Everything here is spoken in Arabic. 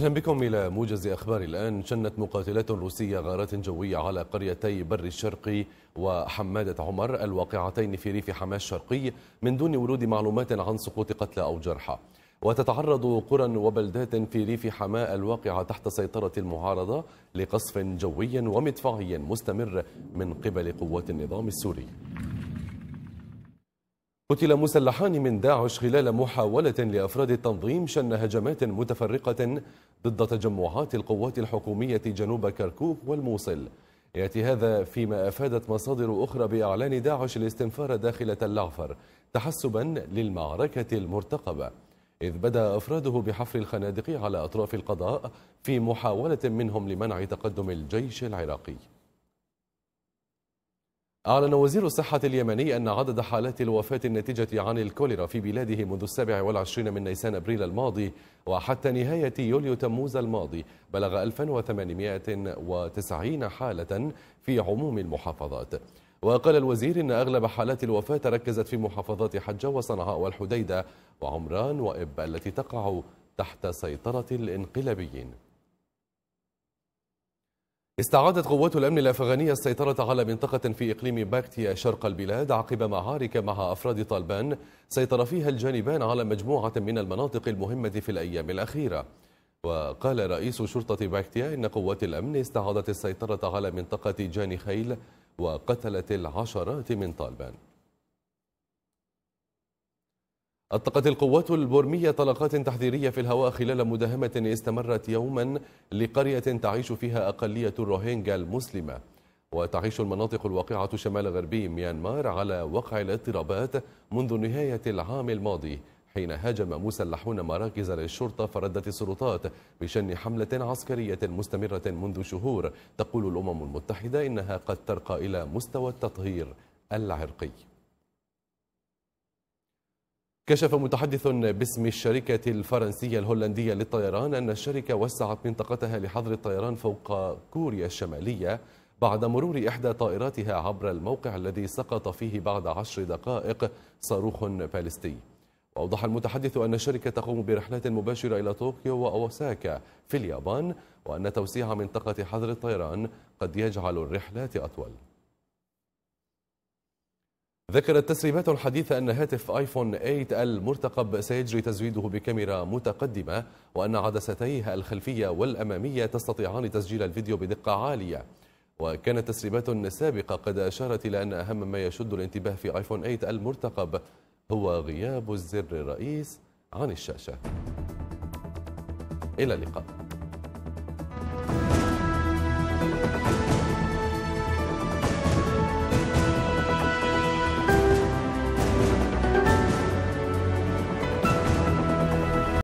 أهلا بكم إلى موجز أخبار الآن شنت مقاتلات روسية غارات جوية على قريتي بر الشرقي وحمادة عمر الواقعتين في ريف حماه الشرقي من دون ورود معلومات عن سقوط قتلى أو جرحى وتتعرض قرى وبلدات في ريف حماه الواقعة تحت سيطرة المعارضة لقصف جوي ومدفعي مستمر من قبل قوات النظام السوري قتل مسلحان من داعش خلال محاولة لأفراد التنظيم شن هجمات متفرقة ضد تجمعات القوات الحكومية جنوب كركوك والموصل يأتي هذا فيما أفادت مصادر أخرى بإعلان داعش الاستنفار داخل تلعفر تحسبا للمعركة المرتقبة إذ بدأ أفراده بحفر الخنادق على أطراف القضاء في محاولة منهم لمنع تقدم الجيش العراقي أعلن وزير الصحة اليمني أن عدد حالات الوفاة الناتجة عن الكوليرا في بلاده منذ السابع والعشرين من نيسان أبريل الماضي وحتى نهاية يوليو تموز الماضي بلغ 1890 حالة في عموم المحافظات وقال الوزير إن أغلب حالات الوفاة ركزت في محافظات حجة وصنعاء والحديدة وعمران وإب التي تقع تحت سيطرة الإنقلابيين استعادت قوات الأمن الأفغانية السيطرة على منطقة في إقليم باكتيا شرق البلاد عقب معارك مع أفراد طالبان سيطر فيها الجانبان على مجموعة من المناطق المهمة في الأيام الأخيرة وقال رئيس شرطة باكتيا إن قوات الأمن استعادت السيطرة على منطقة جاني خيل وقتلت العشرات من طالبان أطلقت القوات البرمية طلقات تحذيرية في الهواء خلال مداهمة استمرت يوما لقرية تعيش فيها أقلية الروهينجا المسلمة وتعيش المناطق الواقعة شمال غربي ميانمار على وقع الاضطرابات منذ نهاية العام الماضي حين هاجم مسلحون مراكز للشرطة فردت السلطات بشن حملة عسكرية مستمرة منذ شهور تقول الأمم المتحدة إنها قد ترقى إلى مستوى التطهير العرقي كشف متحدث باسم الشركة الفرنسية الهولندية للطيران أن الشركة وسعت منطقتها لحظر الطيران فوق كوريا الشمالية بعد مرور إحدى طائراتها عبر الموقع الذي سقط فيه بعد عشر دقائق صاروخ باليستي وأوضح المتحدث أن الشركة تقوم برحلات مباشرة إلى طوكيو وأوساكا في اليابان وأن توسيع منطقة حظر الطيران قد يجعل الرحلات أطول ذكرت تسريبات حديثة أن هاتف آيفون 8 المرتقب سيجري تزويده بكاميرا متقدمة وأن عدستيه الخلفية والأمامية تستطيعان تسجيل الفيديو بدقة عالية وكانت تسريبات سابقة قد أشارت إلى أن أهم ما يشد الانتباه في آيفون 8 المرتقب هو غياب الزر الرئيس عن الشاشة إلى اللقاء